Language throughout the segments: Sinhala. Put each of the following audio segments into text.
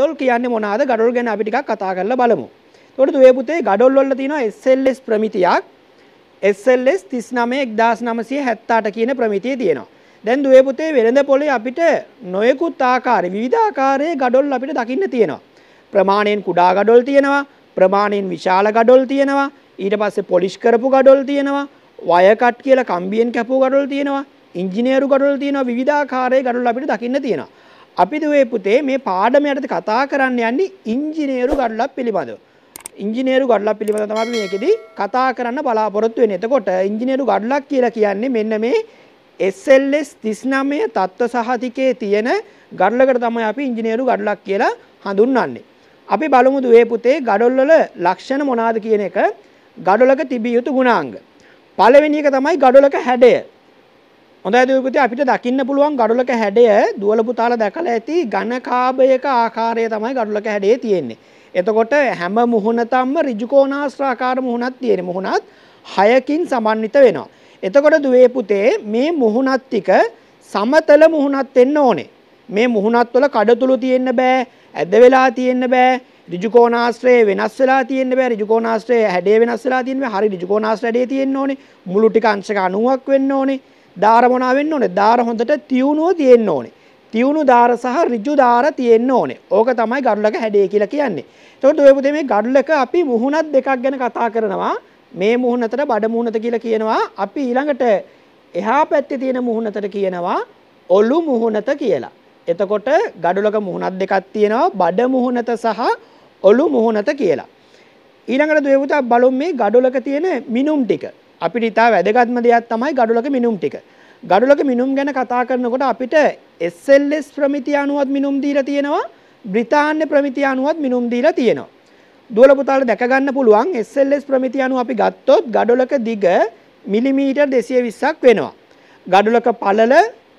ගඩොල් කියන්නේ මොනවාද? ගඩොල් ගැන අපි ටිකක් කතා කරලා බලමු. එතකොට දුවේ පුතේ ගඩොල් වල තියෙනවා SLS ප්‍රමිතියක්. SLS 39978 කියන ප්‍රමිතිය තියෙනවා. දැන් දුවේ පුතේ වෙළඳ පොලේ අපිට නොයෙකුත් ආකාරයේ විවිධාකාරයේ ගඩොල් අපිට දකින්න තියෙනවා. ප්‍රමාණයෙන් කුඩා ගඩොල් තියෙනවා, ප්‍රමාණයෙන් විශාල ගඩොල් තියෙනවා, ඊට පස්සේ පොලිෂ් කරපු ගඩොල් තියෙනවා, වය කට් කියලා කම්බියෙන් කැපුව ගඩොල් තියෙනවා, ඉංජිනේරු ගඩොල් තියෙනවා, විවිධාකාරයේ ගඩොල් අපිට දකින්න තියෙනවා. අපි දුවේ පුතේ මේ පාඩම යටතේ කතා කරන්න යන්නේ ඉංජිනේරු ගඩලක් පිළිබඳව. ඉංජිනේරු ගඩලක් පිළිබඳව තමයි අපි මේකෙදී කතා කරන්න බලාපොරොත්තු වෙන්නේ. එතකොට ඉංජිනේරු ගඩලක් කියලා කියන්නේ මෙන්න මේ SLS 39 තත්ත්ව සහතිකයේ තියෙන ගඩලකට තමයි අපි ඉංජිනේරු ගඩලක් කියලා හඳුන්වන්නේ. අපි බලමු දුවේ පුතේ ගඩොල්වල ලක්ෂණ මොනවාද කියන එක ගඩොලක තිබිය යුතු ගුණාංග. පළවෙනි එක තමයි ගඩොලක හැඩය. හොඳයි දූපති අපිට දකින්න පුළුවන් ගඩොලක හැඩය දුවල පුතාලා දැකලා ඇති ඝන කාබයක ආකාරය තමයි ගඩොලක හැඩයේ තියෙන්නේ. එතකොට හැම මුහුණතම්ම ඍජු කෝණාශ්‍රාකාර මුහුණක් තියෙන මුහුණත් 6කින් සමන්විත වෙනවා. එතකොට දුවේ පුතේ මේ මුහුණත් ටික සමතල මුහුණත් වෙන්න ඕනේ. මේ මුහුණත් වල කඩතුළු තියෙන්න බෑ, ඇද වෙලා තියෙන්න බෑ, ඍජු කෝණාශ්‍රය වෙනස් වෙලා තියෙන්න බෑ ඍජු කෝණාශ්‍රය හැඩය වෙනස් වෙලා තියෙන්න බෑ හරි ඍජු කෝණාශ්‍රය හැඩය තියෙන්න ඕනේ මුළු ටික අංශක 90ක් වෙන්න ඕනේ දාර මොනවා වෙන්න ඕනේ? දාර හොඳට තියුණුව තියෙන්න ඕනේ. තියුණු දාර සහ ඍජු දාර තියෙන්න ඕනේ. ඕක තමයි ගඩොලක හැඩය කියලා කියන්නේ. එතකොට ඔය පුතේ මේ ගඩොලක අපි මුහුණත් දෙකක් ගැන කතා කරනවා. මේ මුහුණතට බඩ මුහුණත කියලා කියනවා. අපි ඊළඟට එහා පැත්තේ තියෙන මුහුණතට කියනවා ඔලු මුහුණත කියලා. එතකොට ගඩොලක මුහුණත් දෙකක් තියෙනවා බඩ මුහුණත සහ ඔලු මුහුණත කියලා. ඊළඟට දේවතා බලමු මේ ගඩොලක තියෙන මිනුම් ටික. අපිට ඉතා වැදගත්ම දෙයක් තමයි ගඩුලක මිනුම් ටික. ගඩුලක මිනුම් ගැන කතා කරනකොට අපිට SLS ප්‍රමිතිය අනුවත් මිනුම් දීලා තියෙනවා බ්‍රිතාන්‍ය ප්‍රමිතිය අනුවත් මිනුම් දීලා තියෙනවා. දුවල පුතාලා දැක ගන්න පුළුවන් SLS ප්‍රමිතිය අනුව අපි ගත්තොත් ගඩොලක දිග මිලිමීටර් 220ක් වෙනවා. ගඩොලක පළල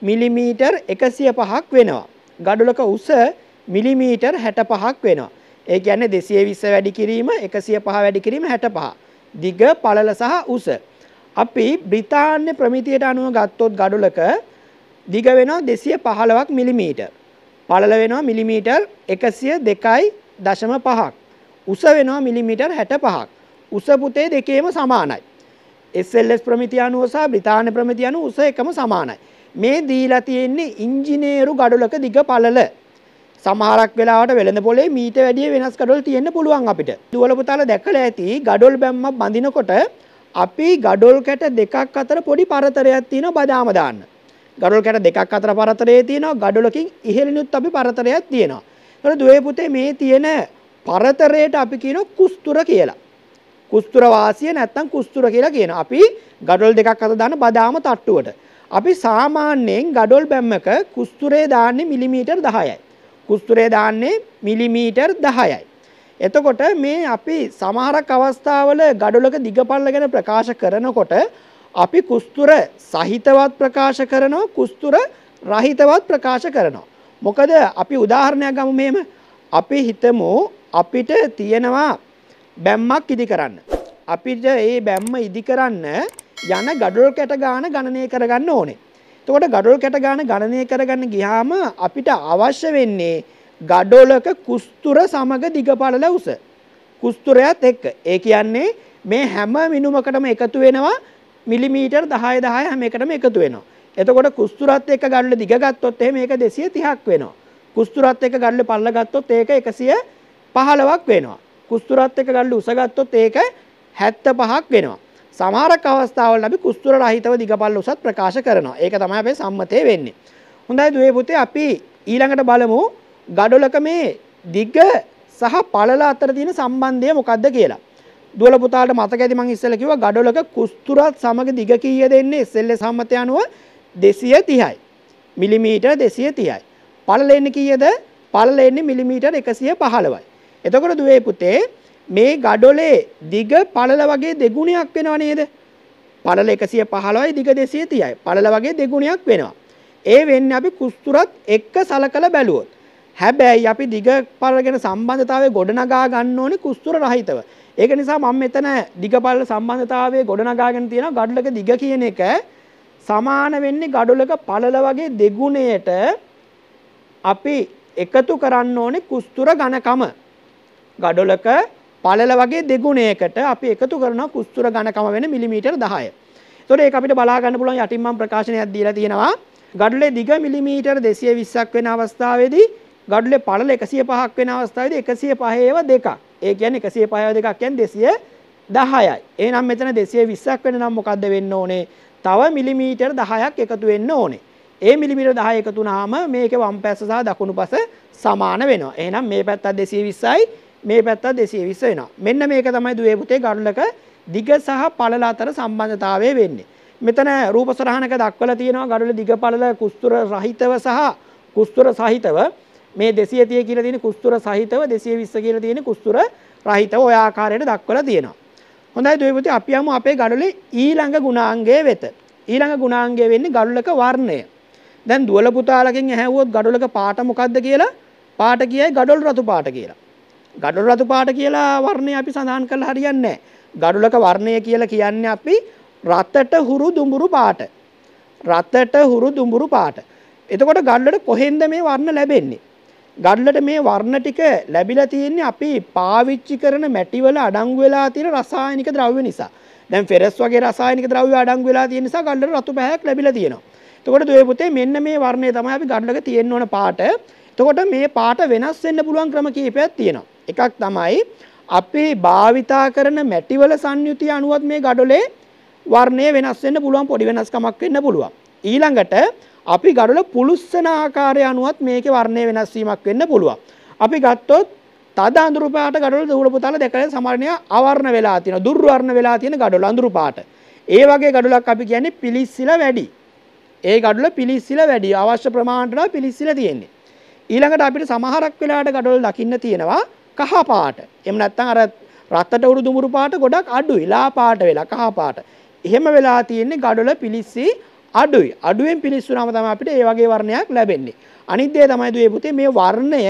මිලිමීටර් 105ක් වෙනවා. ගඩොලක උස මිලිමීටර් 65ක් වෙනවා. ඒ කියන්නේ 220 වැඩි කිරීම 105 වැඩි කිරීම 65. දිග පළල සහ උස. අපි බ්‍රිතාන්‍ය ප්‍රමිතියට අනුව ගත්තොත් ගඩොලක දිග වෙනවා 215ක් මිලිමීටර්. පළල වෙනවා මිලිමීටර් 102.5ක්. උස වෙනවා මිලිමීටර් 65ක්. උස පුතේ දෙකේම සමානයි. SLS ප්‍රමිතිය අනුව සහ බ්‍රිතාන්‍ය ප්‍රමිතිය අනුව උස එකම සමානයි. මේ දීලා තියෙන්නේ ඉංජිනේරු ගඩොලක දිග පළල. සමහරක් වෙලාවට වෙළඳ පොලේ මීට වැඩිය වෙනස් ගඩොල් තියෙන්න පුළුවන් අපිට. දුවල පුතාලා දැකලා ඇති ගඩොල් බැම්මක් බඳිනකොට අපි ගඩොල් කැට දෙකක් අතර පොඩි පරතරයක් තියෙනවා බදාම දාන්න. ගඩොල් කැට දෙකක් අතර පරතරයේ තියෙනවා ගඩොලකින් ඉහළිනුත් අපි පරතරයක් තියෙනවා. ඒතර දුවේ පුතේ මේ තියෙන පරතරයට අපි කියනවා කුස්තුර කියලා. කුස්තුර වාසිය නැත්තම් කුස්තුර කියලා කියනවා. අපි ගඩොල් දෙකක් අතර දාන බදාම තට්ටුවට. අපි සාමාන්‍යයෙන් ගඩොල් බැම්මක කුස්තුරේ දාන්නේ මිලිමීටර් 10යි. කුස්තුරේ දාන්නේ මිලිමීටර් 10යි. එතකොට මේ අපි සමහරක් අවස්ථාවල ගඩොලක දිගපල්ල ගැන ප්‍රකාශ කරනකොට අපි කුස්තුර සහිතවත් ප්‍රකාශ කරනවා කුස්තුර රහිතවත් ප්‍රකාශ කරනවා. මොකද අපි උදාහරණයක් ගමු මෙහෙම අපි හිතමු අපිට තියෙනවා බැම්මක් ඉදි කරන්න. අපිට ඒ බැම්ම ඉදි කරන්න යන ගඩොල් කැට ගාන ගණනය කරගන්න ඕනේ. එතකොට ගඩොල් කැට ගාන ගණනය කරගන්න ගියාම අපිට අවශ්‍ය වෙන්නේ ගඩොලක කුස්තුර සමග දිගපළල උස. කුස්තුරයත් එක්ක. ඒ කියන්නේ මේ හැම මිනුමකටම එකතු වෙනවා මිලිමීටර් 10 10 හැම එකටම එකතු වෙනවා. එතකොට කුස්තුරත් එක්ක ගඩොල දිග ගත්තොත් එහෙම ඒක 230ක් වෙනවා. කුස්තුරත් එක්ක ගඩොල පළල ගත්තොත් ඒක 115ක් වෙනවා. කුස්තුරත් එක්ක ගඩොල උස ගත්තොත් ඒක 75ක් වෙනවා. සමහර අවස්ථාවල අපි කුස්තුර රහිතව දිගපළල උසත් ප්‍රකාශ කරනවා. ඒක තමයි අපේ සම්මතය වෙන්නේ. හොඳයි දුවේ පුතේ අපි ඊළඟට බලමු ගඩොලක මේ දිග්ග සහ පළල අතර තියෙන සම්බන්ධය මොකද්ද කියලා. දුවල පුතාට මතක ඇති මං ඉස්සෙල්ලා කිව්වා ගඩොලක කුස්තුරත් සමග දිග කීයද එන්නේ SL සම්මතය අනුව 230යි. මිලිමීටර් 230යි. පළල එන්නේ කීයද? පළල එන්නේ මිලිමීටර් 115යි. එතකොට දුවේ පුතේ මේ ගඩොලේ දිග පළල වගේ දෙගුණයක් වෙනව නේද? පළල 115යි දිග 230යි. පළල වගේ දෙගුණයක් වෙනවා. ඒ වෙන්නේ අපි කුස්තුරත් එක්ක සලකලා බැලුවොත්. හැබැයි අපි දිග පරගෙන සම්බන්ධතාවය ගොඩනගා ගන්න ඕනි කුස්තුර රහිතව. ඒක නිසා මම මෙතන දිගපල්ල සම්බන්ධතාවය ගොඩනගාගෙන තියෙන ගඩලක දිග කියන එක සමාන වෙන්නේ ගඩොලක පළල වගේ දෙගුණයට අපි එකතු කරන්න ඕනේ කුස්තුර ඝනකම. ගඩොලක පළල වගේ දෙගුණයකට අපි එකතු කරන කුස්තුර ඝනකම වෙන මිලිමීටර් 10. ඒතොර ඒක අපිට බලා ගන්න පුළුවන් යටින් මම ප්‍රකාශනයක් දීලා තියෙනවා. ගඩොලේ දිග මිලිමීටර් 220ක් වෙන අවස්ථාවේදී ගඩුලේ පළල 105ක් වෙන අවස්ථාවේදී 105 ඒව දෙකක්. ඒ කියන්නේ 105 දෙකක් කියන්නේ 210යි. එහෙනම් මෙතන 220ක් වෙන නම් මොකද්ද වෙන්න ඕනේ? තව මිලිමීටර 10ක් එකතු වෙන්න ඕනේ. ඒ මිලිමීටර 10 එකතු වුනහම මේකේ වම් පැස සහ දකුණු පැස සමාන වෙනවා. එහෙනම් මේ පැත්තත් 220යි මේ පැත්තත් 220 වෙනවා. මෙන්න මේක තමයි දුවේ පුතේ ගඩුලක දිග සහ පළල අතර සම්බන්ධතාවය වෙන්නේ. මෙතන රූප සරහනක දක්වලා තියෙනවා ගඩොල දිග පළල කුස්තුර රහිතව සහ කුස්තුර සහිතව මේ 230 කියලා තියෙන කුස්තුර සහිතව 220 කියලා තියෙන කුස්තුර රහිතව ඔය ආකාරයට දක්වලා තියෙනවා. හොඳයි දොයිපති අපි යමු අපේ ගඩොලේ ඊළඟ ගුණාංගය වෙත. ඊළඟ ගුණාංගය වෙන්නේ ගඩොලක වර්ණය. දැන් දුවල පුතාලකින් ඇහැව්වොත් ගඩොලක පාට මොකද්ද කියලා පාට කියයි ගඩොල් රතු පාට කියලා. ගඩොල් රතු පාට කියලා වර්ණය අපි සඳහන් කරලා හරියන්නේ නැහැ. ගඩොලක වර්ණය කියලා කියන්නේ අපි රතට හුරු දුඹුරු පාට. රතට හුරු දුඹුරු පාට. එතකොට ගඩොලට කොහෙන්ද මේ වර්ණ ලැබෙන්නේ? ගඩලට මේ වර්ණ ටික ලැබිලා තියෙන්නේ අපි පාවිච්චි කරන මැටිවල අඩංගු වෙලා තියෙන රසායනික ද්‍රව්‍ය නිසා. දැන් ෆෙරස් වගේ රසායනික ද්‍රව්‍ය අඩංගු වෙලා තියෙන නිසා ගඩලට රතු පැහැයක් ලැබිලා තියෙනවා. එතකොට දුවේ පුතේ මෙන්න මේ වර්ණය තමයි අපි ගඩලක තියෙන්න ඕන පාට. එතකොට මේ පාට වෙනස් වෙන්න පුළුවන් ක්‍රම කිහිපයක් තියෙනවා. එකක් තමයි අපි භාවිතා කරන මැටිවල සංයුතිය අනුවත් මේ ගඩොලේ වර්ණය වෙනස් වෙන්න පුළුවන් පොඩි වෙනස්කමක් වෙන්න පුළුවන්. ඊළඟට අපි ගඩොල පුළුස්සන ආකාරය අනුවත් මේකේ වර්ණය වෙනස් වීමක් වෙන්න පුළුවන්. අපි ගත්තොත් තද අඳුරු පාට ගඩොල දූල පුතාල දැකලා සමහරණය අවර්ණ වෙලා තියෙන දුර්වර්ණ වෙලා තියෙන ගඩොල අඳුරු පාට. ඒ වගේ ගඩොලක් අපි කියන්නේ පිලිස්සිලා වැඩි. ඒ ගඩොල පිලිස්සිලා වැඩි අවශ්‍ය ප්‍රමාණයට පිලිස්සිලා තියෙන්නේ. ඊළඟට අපිට සමහරක් වෙලාවට ගඩොල දකින්න තියෙනවා කහ පාට. එහෙම නැත්නම් අර රත්තට උරු දුඹුරු පාට ගොඩක් අඩුයි. ලා පාට වෙලා කහ පාට. එහෙම වෙලා තියෙන්නේ ගඩොල පිලිස්සී අඩුයි. අඩුවෙන් පිලිස්සුනම තමයි අපිට මේ වගේ වර්ණයක් ලැබෙන්නේ. අනිත් දේ තමයි දුවේ පුතේ මේ වර්ණය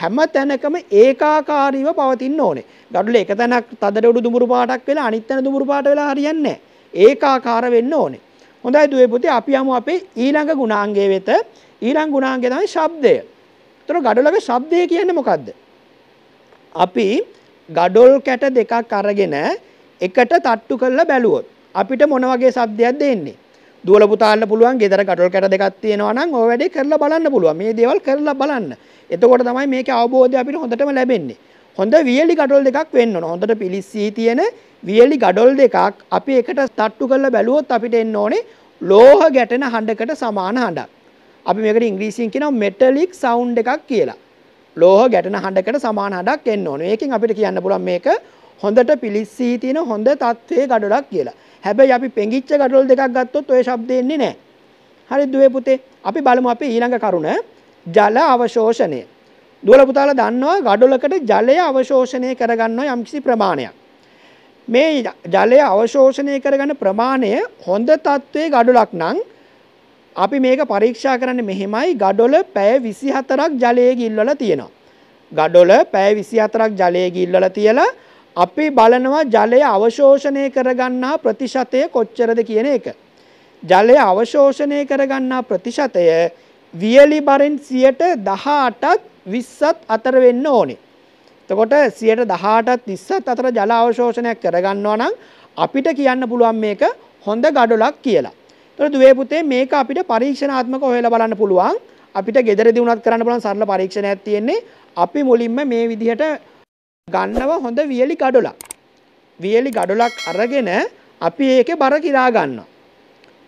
හැම තැනකම ඒකාකාරීව පවතින්න ඕනේ. ගඩොලේ එක තැනක් තදඩොඩු දුඹුරු පාටක් වෙලා අනිත් තැන දුඹුරු පාට වෙලා හරියන්නේ නැහැ. ඒකාකාර වෙන්න ඕනේ. හොඳයි දුවේ පුතේ අපි යමු අපේ ඊළඟ ගුණාංගය වෙත. ඊළඟ ගුණාංගය තමයි ශබ්දය. ඒතර ගඩොලක ශබ්දය කියන්නේ මොකද්ද? අපි ගඩොල් කැට දෙකක් අරගෙන එකට තට්ටු කරලා බැලුවොත් අපිට මොන වගේ ශබ්දයක්ද එන්නේ? දුවල පුතාන්න පුළුවන් ගෙදර ගටොල් කැට දෙකක් තියෙනවා නම් ඔය වැඩේ කරලා බලන්න පුළුවන්. මේ දේවල් කරලා බලන්න. එතකොට තමයි මේකේ අවබෝධය අපිට හොඳටම ලැබෙන්නේ. හොඳ වියලි ගඩොල් දෙකක් වෙන්න ඕන. හොඳට පිලිස්සී තියෙන වියලි ගඩොල් දෙකක් අපි එකට තට්ටු කරලා බැලුවොත් අපිට එන්න ඕනේ ලෝහ ගැටෙන හඬකට සමාන හඬක්. අපි මේකට ඉංග්‍රීසියෙන් කියනවා මෙටලික් සවුන්ඩ් එකක් කියලා. ලෝහ ගැටෙන හඬකට සමාන හඬක් එන්න ඕනේ. ඒකෙන් අපිට කියන්න පුළුවන් මේක හොඳට පිලිස්සී තියෙන හොඳ තත්ත්වයේ ගඩොලක් කියලා. හැබැයි අපි පෙඟිච්ච ගඩොල් දෙකක් ගත්තොත් ඔය ශබ්ද එන්නේ නැහැ. හරි දුවේ පුතේ අපි බලමු අපේ ඊළඟ කරුණ ජල අවශෝෂණය. දුවල පුතාලා දන්නවා ගඩොලකට ජලය අවශෝෂණය කරගන්නවා යම්කිසි ප්‍රමාණයක්. මේ ජලය අවශෝෂණය කරගන්න ප්‍රමාණය හොඳ තත්ත්වයේ ගඩොලක් නම් අපි මේක පරීක්ෂා කරන්නේ මෙහෙමයි ගඩොල පැය 24ක් ජලයේ ගිල්වලා තියෙනවා. ගඩොල පැය 24ක් ජලයේ ගිල්වලා තියලා අපි බලනවා ජලය අවශෝෂණය කරගන්නා ප්‍රතිශතය කොච්චරද කියන එක. ජලය අවශෝෂණය කරගන්නා ප්‍රතිශතය වියලි බරින් සියට දහටත් විස්සත් අතර වෙන්න ඕනේ. තකොට සියට දහටත් තිස්සත් අතර ජල අවශෝෂණයක් කරගන්නවා නම් අපිට කියන්න පුළුවන් මේක හොඳ ගඩොලක් කියලා. තොර දුවේ පුතේ මේක අපිට පරීක්ෂණාත්මක හොයලා බලන්න පුළුවන්. අපිට ගෙදරදී උනත් කරන්න පුළුවන් සරල පරීක්ෂණයක් තියෙන්නේ. අපි මුලින්ම මේ විදිහට ගන්නව හොඳ වියලි ගඩොලක්. වියලි ගඩොලක් අරගෙන අපි ඒකේ බර කිරා ගන්නවා.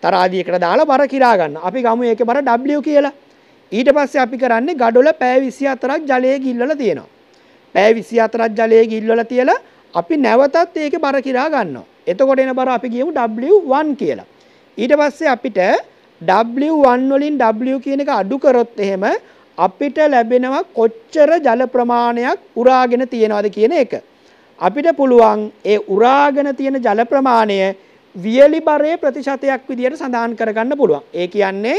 තරාදියකට දාලා බර කිරා ගන්න. අපි ගමු ඒකේ බර W කියලා. ඊට පස්සේ අපි කරන්නේ ගඩොල පැය 24ක් ජලයේ ගිල්වලා තියෙනවා. පැය 24ක් ජලයේ ගිල්වලා තියලා අපි නැවතත් ඒකේ බර කිරා ගන්නවා. එතකොට එන බර අපි කියමු W1 කියලා. ඊට පස්සේ අපිට W1 වලින් W කියන එක අඩු කරොත් එහෙම අපිට ලැබෙනවා කොච්චර ජල ප්‍රමාණයක් උරාගෙන තියෙනවද කියන එක. අපිට පුළුවන් ඒ උරාගෙන තියෙන ජල ප්‍රමාණය වියලි බරේ ප්‍රතිශතයක් විදිහට සඳහන් කරගන්න පුළුවන්. ඒ කියන්නේ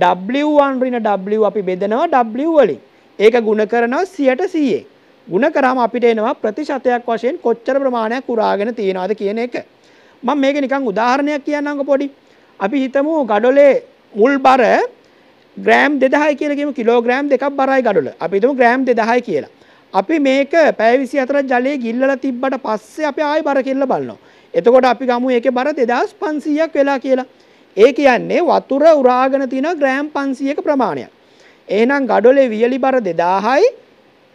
W1 ඍණ W අපි බෙදනවා W වලින්. ඒක ಗುಣ කරනවා 100%. ಗುಣ කරාම අපිට එනවා ප්‍රතිශතයක් වශයෙන් කොච්චර ප්‍රමාණයක් උරාගෙන තියෙනවද කියන එක. මම මේක නිකන් උදාහරණයක් කියන්නම්කො පොඩි. අපි හිතමු ගඩොලේ මුල් බර ග්‍රෑම් 2000 කියලා කියමු කිලෝග්‍රෑම් දෙකක් බරයි ගඩොල. අපි හිතමු ග්‍රෑම් 2000 කියලා. අපි මේක පැය 24ක් ජලයේ ගිල්ලලා තිබ්බට පස්සේ අපි ආයෙ බර කියලා බලනවා. එතකොට අපි ගමු ඒකේ බර 2500ක් වෙලා කියලා. ඒ කියන්නේ වතුර උරාගෙන තියෙන ග්‍රෑම් 500ක ප්‍රමාණයක්. එහෙනම් ගඩොලේ වියලි බර 2000යි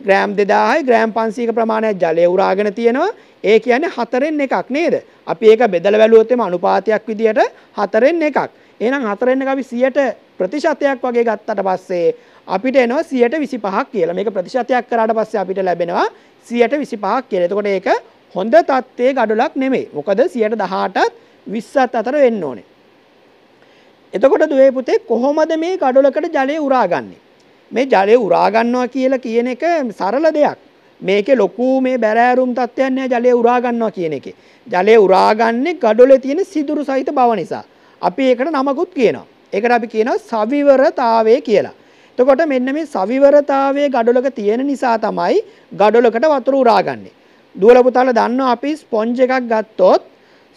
ග්‍රෑම් 2000යි ග්‍රෑම් 500ක ප්‍රමාණයක් ජලය උරාගෙන තියෙනවා. ඒ කියන්නේ හතරෙන් එකක් නේද? අපි ඒක බෙදලා බැලුවොත් එම අනුපාතයක් විදියට හතරෙන් එකක්. එහෙනම් හතරෙන් එක අපි 100ට ප්‍රතිශතයක් වගේ ගත්තට පස්සේ අපිට එනවා 125ක් කියලා. මේක ප්‍රතිශතයක් කරාට පස්සේ අපිට ලැබෙනවා 125ක් කියලා. එතකොට ඒක හොඳ තත්ත්වයේ ගඩොලක් නෙමෙයි. මොකද 118ත් 20ත් අතර වෙන්න ඕනේ. එතකොට දුවේ පුතේ කොහොමද මේ ගඩොලකට ජලය උරාගන්නේ? මේ ජලය උරා ගන්නවා කියලා කියන එක සරල දෙයක්. මේකේ ලොකු මේ බැරෑරුම් තත්ත්වයක් නෑ ජලය උරා ගන්නවා කියන එකේ. ජලය උරාගන්නේ ගඩොලේ තියෙන සිදුරු සහිත බව නිසා. අපි ඒකට නමකුත් කියනවා. ඒකට අපි කියනවා සවිවරතාවය කියලා. එතකොට මෙන්න මේ සවිවරතාවයේ ගඩොලක තියෙන නිසා තමයි ගඩොලකට වතුර උරාගන්නේ. දුවල පුතාලා දන්නවා අපි ස්පොන්ජ් එකක් ගත්තොත්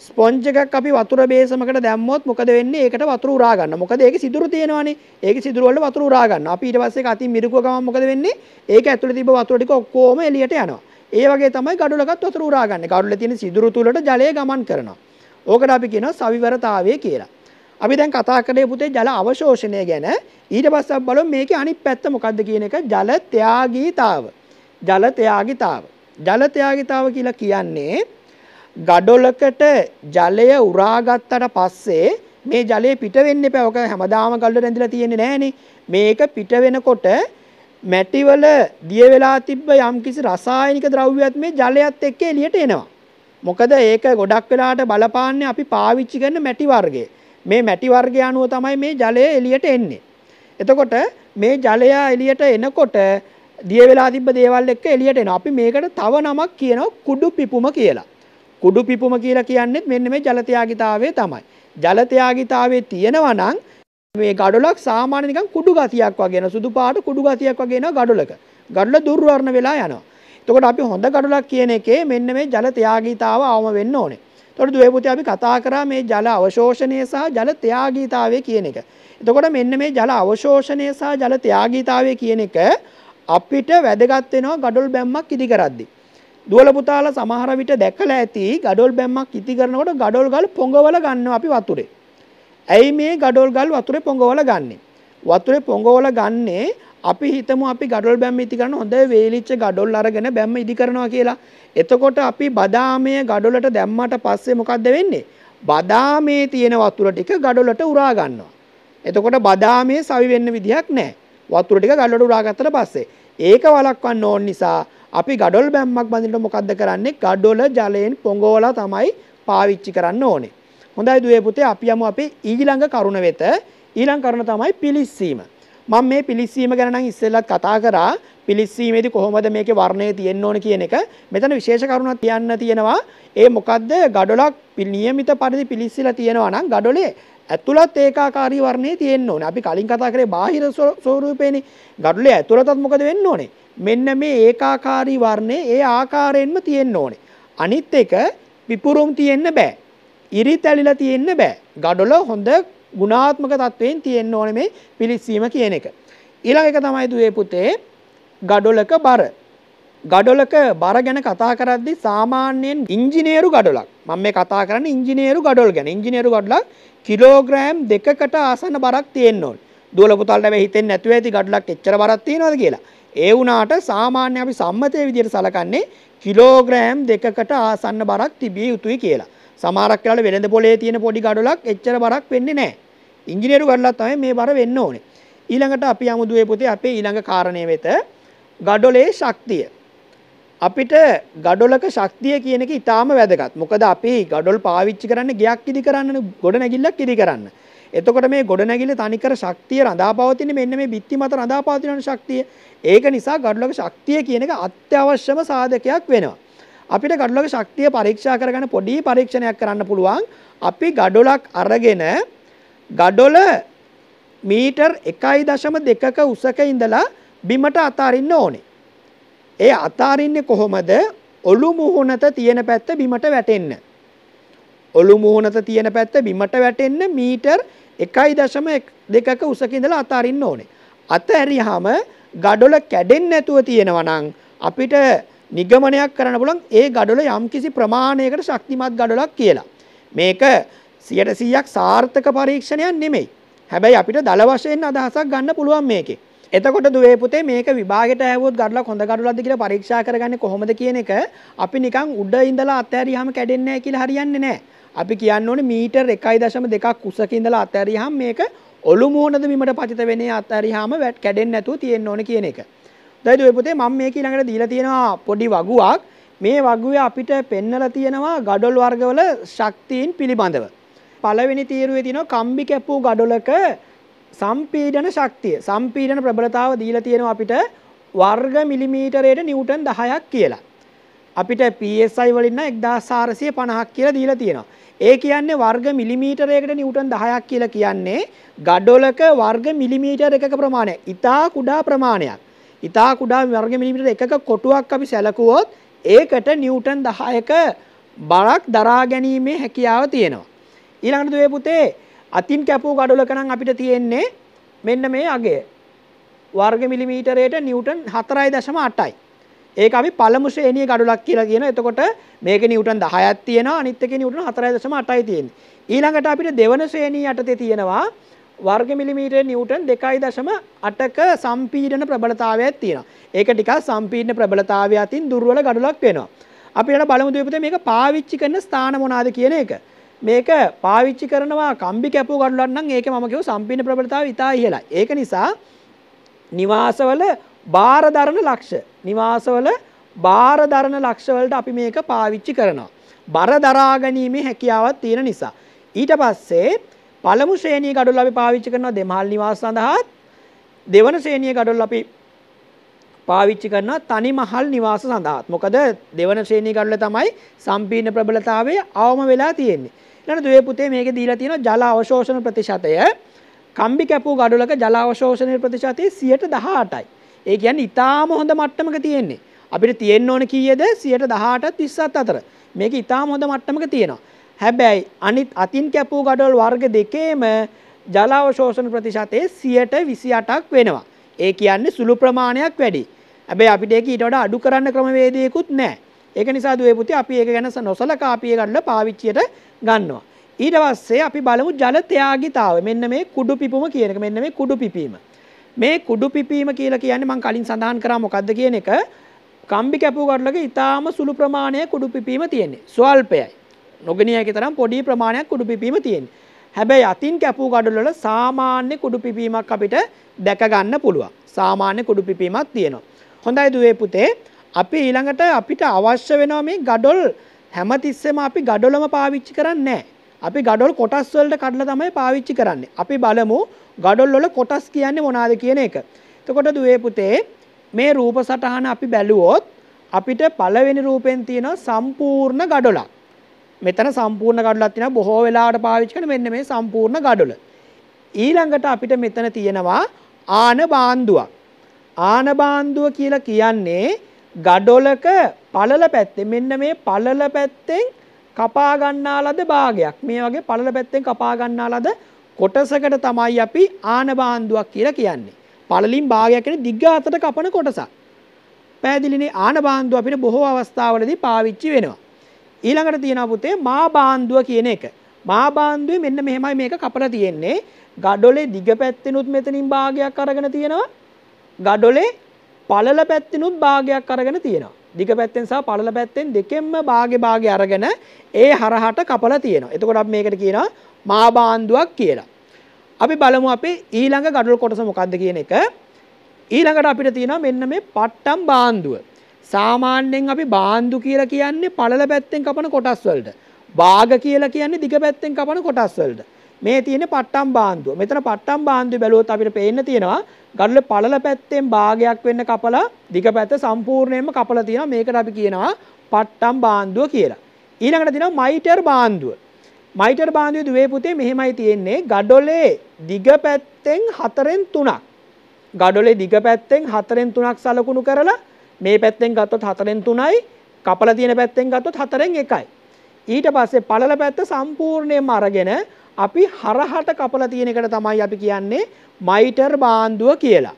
ස්පොන්ජ් එකක් අපි වතුර බේසමකට දැම්මොත් මොකද වෙන්නේ? ඒකට වතුර උරා ගන්නවා. මොකද ඒකේ සිදුරු තියෙනවානේ. ඒකේ සිදුරු වල වතුර උරා ගන්නවා. අපි ඊට පස්සේ ඒක අතින් මිරිකුව ගමන් මොකද වෙන්නේ? ඒක ඇතුලේ තිබ්බ වතුර ටික ඔක්කොම එළියට යනවා. ඒ වගේ තමයි ගඩොලකත් වතුර උරා ගන්න. ගඩොලේ තියෙන සිදුරු තුලට ජලය ගමන් කරනවා. ඕකට අපි කියනවා සවිවරතාවය කියලා. අපි දැන් කතා කරේ පුතේ ජල අවශෝෂණය ගැන. ඊට පස්සේ අපි බලමු මේකේ අනිත් පැත්ත මොකද්ද කියන එක ජල ත්‍යාගීතාව. ජල ත්‍යාගීතාව. ජල ත්‍යාගීතාව කියලා කියන්නේ ගඩොලකට ජලය උරාගත්තට පස්සේ මේ ජලය පිට වෙන්න එපා. ඔක හැමදාම ගල්වල ඇඳලා තියෙන්නේ නැහනේ. මේක පිට වෙනකොට මැටිවල දිය වෙලා තිබ්බ යම්කිසි රසායනික ද්‍රව්‍යයක් මේ ජලයත් එක්ක එළියට එනවා. මොකද ඒක ගොඩක් වෙලාට බලපාන්නේ අපි පාවිච්චි කරන මැටි වර්ගයේ. මේ මැටි වර්ගය අනුව තමයි මේ ජලය එළියට එන්නේ. එතකොට මේ ජලය එළියට එනකොට දිය වෙලා තිබ්බ දේවල් එක්ක එළියට එනවා. අපි මේකට තව නමක් කියනවා කුඩු පිපුම කියලා. කුඩු පිපුම කියලා කියන්නේත් මෙන්න මේ ජලත්‍යාගිතාවය තමයි. ජලත්‍යාගිතාවේ තියෙනවා නම් මේ ගඩොලක් සාමාන්‍ය නිකන් කුඩු ගතියක් වගේ න සුදු පාට කුඩු ගතියක් වගේ එන ගඩොලක. ගඩොල දුර්වර්ණ වෙලා යනවා. එතකොට අපි හොඳ ගඩොලක් කියන එකේ මෙන්න මේ ජලත්‍යාගිතාව අවම වෙන්න ඕනේ. එතකොට දුවේ පුතේ අපි කතා කරා මේ ජල අවශෝෂණය සහ ජල ත්‍යාගීතාවය කියන එක. එතකොට මෙන්න මේ ජල අවශෝෂණය සහ ජල ත්‍යාගීතාවය කියන එක අපිට වැදගත් වෙනවා gadol බැම්මක් ඉදි කරද්දී. දුවල පුතාලා සමහර විට දැකලා ඇති gadol බැම්මක් ඉදි කරනකොට gadol ගල් පොඟවල ගන්නවා අපි වතුරේ. ඇයි මේ gadol ගල් වතුරේ පොඟවල ගන්නෙ? වතුරේ පොඟවල ගන්නේ අපි හිතමු අපි ගඩොල් බැම්ම ඉති කරන හොඳ වේලිච්ච ගඩොල් අරගෙන බැම්ම ඉදි කරනවා කියලා. එතකොට අපි බදාමය ගඩොලට දැම්මට පස්සේ මොකක්ද වෙන්නේ? බදාමේ තියෙන වතුර ටික ගඩොලට උරා ගන්නවා. එතකොට බදාමේ සවි වෙන්න විදිහක් නැහැ. වතුර ටික ගඩොලට උරාගත්තට පස්සේ ඒක වළක්වන්න ඕන නිසා අපි ගඩොල් බැම්මක් බඳිනකොට මොකද්ද කරන්නේ? ගඩොල ජලයෙන් පොඟවලා තමයි පාවිච්චි කරන්න ඕනේ. හොඳයි දුවේ පුතේ අපි යමු අපි ඊළඟ කරුණ වෙත. ඊළඟ කරුණ තමයි පිලිස්සීම. මම මේ පිලිස්සීම ගැන නම් ඉස්සෙල්ලත් කතා කරා පිලිස්සීමේදී කොහොමද මේකේ වර්ණය තියෙන්න ඕන කියන එක. මෙතන විශේෂ කරුණක් කියන්න තියෙනවා. ඒ මොකද්ද? ගඩොලක් නියමිත පරිදි පිලිස්සලා තියෙනවා නම් ගඩොලේ ඇතුළත් ඒකාකාරී වර්ණය තියෙන්න ඕනේ. අපි කලින් කතා කරේ බාහිර ස්වරූපේනේ. ගඩොලේ ඇතුළතත් මොකද වෙන්න ඕනේ? මෙන්න මේ ඒකාකාරී වර්ණය ඒ ආකාරයෙන්ම තියෙන්න ඕනේ. අනිත් එක විපුරුම් තියෙන්න බෑ. ඉරි තැලිලා තියෙන්න බෑ. ගඩොල හොඳ ගුණාත්මක තත්වයෙන් තියෙන්න ඕනේ මේ පිලිස්සීම කියන එක. ඊළඟ එක තමයි දුවේ පුතේ ගඩොලක බර. ගඩොලක බර ගැන කතා කරද්දී සාමාන්‍යයෙන් ඉංජිනේරු ගඩොලක්. මම මේ කතා කරන්නේ ඉංජිනේරු ගඩොල් ගැන. ඉංජිනේරු ගඩොලක් කිලෝග්‍රෑම් 2කට ආසන්න බරක් තියෙන්න ඕනේ. දුවල පුතාලට මේ හිතෙන්නේ නැතුව ඇති ගඩොලක් එච්චර බරක් තියනවද කියලා. ඒ වුණාට සාමාන්‍ය අපි සම්මතයේ විදිහට සලකන්නේ කිලෝග්‍රෑම් 2කට ආසන්න බරක් තිබිය යුතුයි කියලා. සමහරක් වෙලාවට වෙළඳ පොලේ තියෙන පොඩි ගඩොලක් එච්චර බරක් වෙන්නේ නැහැ. ඉංජිනේරු ගඩොලක් තමයි මේ බර වෙන්න ඕනේ. ඊළඟට අපි අමුදුවේ පුතේ අපේ ඊළඟ කාරණය වෙත ගඩොලේ ශක්තිය. අපිට ගඩොලක ශක්තිය කියන එක ඊටාම වැදගත්. මොකද අපි ගඩොල් පාවිච්චි කරන්නේ ගයක් ඉදි කරන්න, ගොඩනැගිල්ලක් ඉදි කරන්න. එතකොට මේ ගොඩනැගිල්ල තනිකර ශක්තිය රඳාපවතින මෙන්න මේ බිත්ති මත රඳාපවතින ශක්තිය. ඒක නිසා ගඩොලක ශක්තිය කියන එක අත්‍යවශ්‍යම සාධකයක් වෙනවා. අපිට ගඩොලක ශක්තිය පරීක්ෂා කරගන්න පොඩි පරීක්ෂණයක් කරන්න පුළුවන්. අපි ගඩොලක් අරගෙන ගඩොල මීටර් 1.2ක උසක ඉඳලා බිමට අතාරින්න ඕනේ. ඒ අතාරින්නේ කොහොමද? ඔළු මුහුණත තියෙන පැත්ත බිමට වැටෙන්න. ඔළු මුහුණත තියෙන පැත්ත බිමට වැටෙන්න මීටර් 1.2ක උසක ඉඳලා අතාරින්න ඕනේ. අතහැරියාම ගඩොල කැඩෙන්නේ නැතුව තියෙනවා නම් අපිට නිගමනයක් කරන්න පුළුවන් ඒ ගඩොල යම්කිසි ප්‍රමාණයකට ශක්තිමත් ගඩොලක් කියලා. මේක 100%ක් සාර්ථක පරීක්ෂණයක් නෙමෙයි. හැබැයි අපිට දල වශයෙන් අදහසක් ගන්න පුළුවන් මේකේ. එතකොට දුවේ පුතේ මේක විභාගයට ඇහුවොත් ගඩලක් හොඳ ගඩලක්ද කියලා පරීක්ෂා කරගන්නේ කොහොමද කියන එක අපි නිකන් උඩ ඉඳලා අත්හැරියාම කැඩෙන්නේ නැහැ කියලා හරියන්නේ නැහැ. අපි කියන්න ඕනේ මීටර් 1.2ක් කුසක ඉඳලා අත්හැරියාම මේක ඔලු මුහුණද බිමට පතිත වෙන්නේ අත්හැරියාම කැඩෙන්නේ නැතුව තියෙන්න ඕනේ කියන එක. දැයිද ඔය පුතේ මම මේක ඊළඟට දීලා තියෙනවා පොඩි වගුවක්. මේ වගුවේ අපිට පෙන්නලා තියෙනවා gadol වර්ගවල ශක්තියින් පිළිබඳව. පළවෙනි තීරුවේ තියෙනවා කම්බි කැපූ gadolක සම්පීඩන ශක්තිය. සම්පීඩන ප්‍රබලතාව දීලා තියෙනවා අපිට වර්ග මිලිමීටරයට නිව්ටන් 10ක් කියලා. අපිට PSI වලින් නම් 1450ක් කියලා දීලා තියෙනවා. ඒ කියන්නේ වර්ග මිලිමීටරයකට නිව්ටන් 10ක් කියලා කියන්නේ gadolක වර්ග මිලිමීටර එකක ප්‍රමාණයක්. ඊටා කුඩා ප්‍රමාණයක්. ඉතා කුඩා වර්ග මිලිමීටර එකක කොටුවක් අපි සැලකුවොත් ඒකට නිව්ටන් 10ක බලක් දරා ගැනීමේ හැකියාව තියෙනවා. ඊළඟට දුවේ පුතේ අතින් කැපූ ගඩොලක නම් අපිට තියෙන්නේ මෙන්න මේ අගය. වර්ග මිලිමීටරයට නිව්ටන් 4.8යි. ඒක අපි පළමු ශ්‍රේණියේ ගඩොලක් කියලා කියනවා. එතකොට මේකේ නිව්ටන් 10ක් තියෙනවා. අනිත් එකේ නිව්ටන් 4.8යි තියෙන්නේ. ඊළඟට අපිට දෙවන ශ්‍රේණිය යටතේ තියෙනවා වර්ග මිලිමීටර් නිව්ටන් 2.8ක සම්පීඩන ප්‍රබලතාවයක් තියෙනවා. ඒක ටිකක් සම්පීඩන ප්‍රබලතාවය අතින් දුර්වල ගඩොලක් වෙනවා. අපි ඊට බලමු දීපතේ මේක පාවිච්චි කරන ස්ථාන මොනවාද කියන එක. මේක පාවිච්චි කරනවා කම්බි කැපුව ගඩොලක් නම් ඒකේ මම කියව සම්පීඩන ප්‍රබලතාවය ඉතා ඉහළයි. ඒක නිසා නිවාසවල බාරධරණ ලක්ෂ නිවාසවල බාරධරණ ලක්ෂවලට අපි මේක පාවිච්චි කරනවා. බර දරා ගැනීමේ හැකියාවක් තියෙන නිසා. ඊට පස්සේ පළමු ශ්‍රේණියේ ගඩොල් අපි පාවිච්චි කරනවා දෙමහල් නිවාස සඳහාත් දෙවන ශ්‍රේණියේ ගඩොල් අපි පාවිච්චි කරනවා තනි මහල් නිවාස සඳහාත්. මොකද දෙවන ශ්‍රේණිය ගඩොල තමයි සම්පීර්ණ ප්‍රබලතාවය අවම වෙලා තියෙන්නේ. ඊළඟ දුවේ පුතේ මේකේ දීලා තියෙනවා ජල අවශෝෂණ ප්‍රතිශතය කම්බි කැපූ ගඩොලක ජල අවශෝෂණ ප්‍රතිශතය 118යි. ඒ කියන්නේ ඊටාම හොඳ මට්ටමක තියෙන්නේ. අපිට තියෙන්න ඕන කීයද 118ත් 27 අතර. මේක ඊටාම හොඳ මට්ටමක තියෙනවා. හැබැයි අනිත් අතින් කැපූ ගඩොල් වර්ග දෙකේම ජලාවශෝෂණ ප්‍රතිශතය සියට විසි අටක් වෙනවා. ඒ කියන්නේ සුළු ප්‍රමාණයක් වැඩි. හැබැයි අපිට ඒක ඊට වඩා අඩු කරන්න ක්‍රමවේදයකුත් නැහැ. ඒක නිසා දුවේ පුතේ අපි ඒක ගැන නොසලකා අපි ගන්න පාවිච්චියට ගන්නවා. ඊට පස්සේ අපි බලමු ජල ත්‍යාගිතාවය. මෙන්න මේ කුඩු පිපුම කියන එක. මෙන්න මේ කුඩු පිපීම. මේ කුඩු පිපීම කියලා කියන්නේ මම කලින් සඳහන් කරා මොකද්ද කියන එක. කම්බි කැපුව ගඩලක ඊටාම සුළු ප්‍රමාණයේ කුඩු පිපීම තියෙන්නේ. ස්වල්පයයි. නොගෙන යකි තරම් පොඩි ප්‍රමාණයක් කුඩු පිපීම තියෙන. හැබැයි අතින් කැපූ ගඩොල්වල සාමාන්‍ය කුඩු පිපීමක් අපිට දැක ගන්න පුළුවන්. සාමාන්‍ය කුඩු පිපීමක් තියෙනවා. හොඳයි දුවේ පුතේ අපි ඊළඟට අපිට අවශ්‍ය වෙනවා මේ ගඩොල් හැමතිස්සෙම අපි ගඩොලම පාවිච්චි කරන්නේ නැහැ. අපි ගඩොල් කොටස් වලට කඩලා තමයි පාවිච්චි කරන්නේ. අපි බලමු ගඩොල් වල කොටස් කියන්නේ මොනවාද කියන එක. එතකොට දුවේ පුතේ මේ රූප සටහන අපි බැලුවොත් අපිට පළවෙනි රූපෙන් තියෙන සම්පූර්ණ ගඩොලක්. මෙතන සම්පූර්ණ ගඩොලක් තියෙනවා බොහෝ වෙලාවට පාවිච්චි කරන මෙන්න මේ සම්පූර්ණ ගඩොල. ඊළඟට අපිට මෙතන තියෙනවා ආන බාන්දුවක්. ආන බාන්දුව කියලා කියන්නේ ගඩොලක පළල පැත්තේ මෙන්න මේ පළල පැත්තෙන් කපා ගන්නා ලද භාගයක්. මේ වගේ පළල පැත්තෙන් කපා ගන්නා ලද කොටසකට තමයි අපි ආන බාන්දුවක් කියලා කියන්නේ. පළලින් භාගයක් කියන්නේ දිග්ඝාතට කපන කොටසක්. පැහැදිලිනේ ආන බාන්දුව අපිට බොහෝ අවස්ථාවලදී පාවිච්චි වෙනවා. ඊළඟට තියෙනවා පුතේ මා බාන්දුව කියන එක. මා බාන්දුවේ මෙන්න මෙහෙමයි මේක කපලා තියෙන්නේ. ගඩොලේ දිග පැත්තෙනුත් මෙතනින් භාගයක් අරගෙන තියෙනවා. ගඩොලේ පළල පැත්තෙනුත් භාගයක් අරගෙන තියෙනවා. දිග පැත්තෙන් සහ පළල පැත්තෙන් දෙකෙන්ම භාගෙ භාගෙ අරගෙන ඒ හරහට කපලා තියෙනවා. එතකොට අපි මේකට කියනවා මා බාන්දුවක් කියලා. අපි බලමු අපේ ඊළඟ ගඩොල් කොටස මොකක්ද කියන එක. ඊළඟට අපිට තියෙනවා මෙන්න මේ පට්ටම් බාන්දුව. සාමාන්‍යයෙන් අපි බාන්දු කියලා කියන්නේ පළල පැත්තෙන් කපන කොටස් වලට. බාග කියලා කියන්නේ දිග පැත්තෙන් කපන කොටස් වලට. මේ තියෙන පට්ටම් බාන්දුව. මෙතන පට්ටම් බාන්දුව බැලුවොත් අපිට පේන්න තියෙනවා ගඩොල පළල පැත්තෙන් භාගයක් වෙන්න කපලා දිග පැත්ත සම්පූර්ණයෙන්ම කපලා තියෙනවා. මේකට අපි කියනවා පට්ටම් බාන්දුව කියලා. ඊළඟට තියෙනවා මයිටර් බාන්දුව. මයිටර් බාන්දුවේ දුවේ පුතේ මෙහෙමයි තියෙන්නේ ගඩොලේ දිග පැත්තෙන් 4න් 3ක්. ගඩොලේ දිග පැත්තෙන් 4න් 3ක් සලකුණු කරලා මේ පැත්තෙන් ගත්තොත් 4න් 3යි කපලා තියෙන පැත්තෙන් ගත්තොත් 4න් 1යි ඊට පස්සේ පළල පැත්ත සම්පූර්ණයෙන්ම අරගෙන අපි හරහට කපලා තියෙන එකට තමයි අපි කියන්නේ මයිටර් බාන්දුව කියලා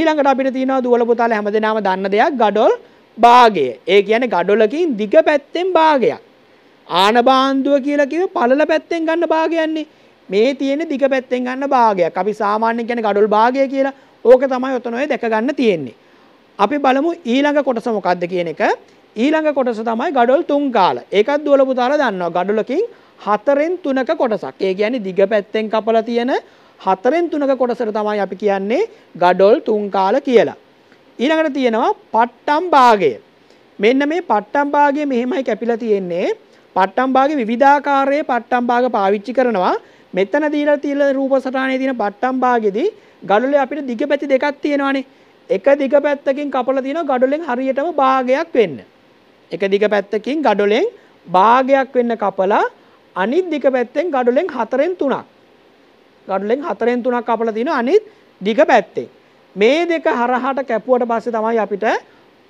ඊළඟට අපිට තියෙනවා දුවල පුතාල හැමදෙනාම දන්න දෙයක් gadol භාගය ඒ කියන්නේ gadolකින් දිග පැත්තෙන් භාගයක් ආන බාන්දුව කියලා කිව්වේ පළල පැත්තෙන් ගන්න භාගයන්නේ මේ තියෙන දිග පැත්තෙන් ගන්න භාගයක්. අපි සාමාන්‍යයෙන් කියන්නේ gadol භාගය කියලා. ඕක තමයි ඔතන ඔය දැක ගන්න තියෙන්නේ. අපි බලමු ඊළඟ කොටස මොකක්ද කියන එක ඊළඟ කොටස තමයි ගඩොල් තුන් කාල ඒකත් දුවල පුතාලා දන්නවා ගඩොලකින් හතරෙන් තුනක කොටසක් ඒ කියන්නේ දිග පැත්තෙන් කපලා තියෙන හතරෙන් තුනක කොටසට තමයි අපි කියන්නේ ගඩොල් තුන් කාල කියලා ඊළඟට තියෙනවා පට්ටම් භාගය මෙන්න මේ පට්ටම් භාගය මෙහෙමයි කැපිලා තියෙන්නේ පට්ටම් භාගයේ විවිධාකාරයේ පට්ටම් භාග පාවිච්චි කරනවා මෙතන දීලා තියෙන රූප සටහනේ තියෙන පට්ටම් භාගෙදී ගඩොලේ අපිට දිග පැති දෙකක් තියෙනවානේ එක දිග පැත්තකින් කපලා තියෙනවා ගඩොලෙන් හරියටම භාගයක් වෙන්න. එක දිග පැත්තකින් ගඩොලෙන් භාගයක් වෙන්න කපලා අනිත් දිග පැත්තෙන් ගඩොලෙන් 4න් 3ක්. ගඩොලෙන් 4න් 3ක් කපලා තියෙනවා අනිත් දිග පැත්තෙන්. මේ දෙක හරහාට කැපුවට පස්සේ තමයි අපිට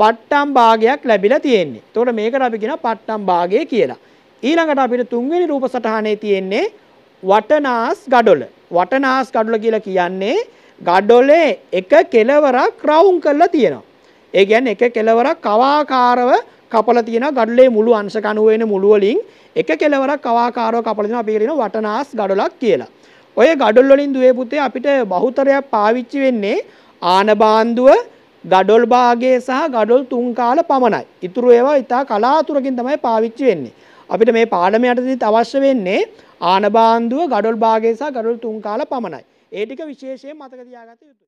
පට්ටම් භාගයක් ලැබිලා තියෙන්නේ. එතකොට මේකට අපි කියනවා පට්ටම් භාගය කියලා. ඊළඟට අපිට තුන්වෙනි රූප සටහනේ තියෙන්නේ වටනාස් ගඩොල. වටනාස් ගඩොල කියලා කියන්නේ ගඩොලේ එක කෙලවරක් රවුම් කරලා තියෙනවා. ඒ කියන්නේ එක කෙලවරක් කවාකාරව කපලා තියෙනවා ගඩොලේ මුළු අංශ කණුව වෙන මුළු වලින් එක කෙලවරක් කවාකාරව කපලා තියෙනවා අපි කියන වටනාස් ගඩොලක් කියලා. ඔය ගඩොල් වලින් දුවේ පුතේ අපිට බහුතරයක් පාවිච්චි වෙන්නේ ආන බාන්දුව, ගඩොල් භාගය සහ ගඩොල් තුන් කාල පමණයි. ඉතුරු ඒවා ඉතා කලාතුරකින් තමයි පාවිච්චි වෙන්නේ. අපිට මේ පාඩම යටතේදී අවශ්‍ය වෙන්නේ ආන බාන්දුව, ගඩොල් භාගය සහ ගඩොල් තුන් කාල පමණයි. ඒ ටික විශේෂයෙන් මතක තියාගත යුතුයි.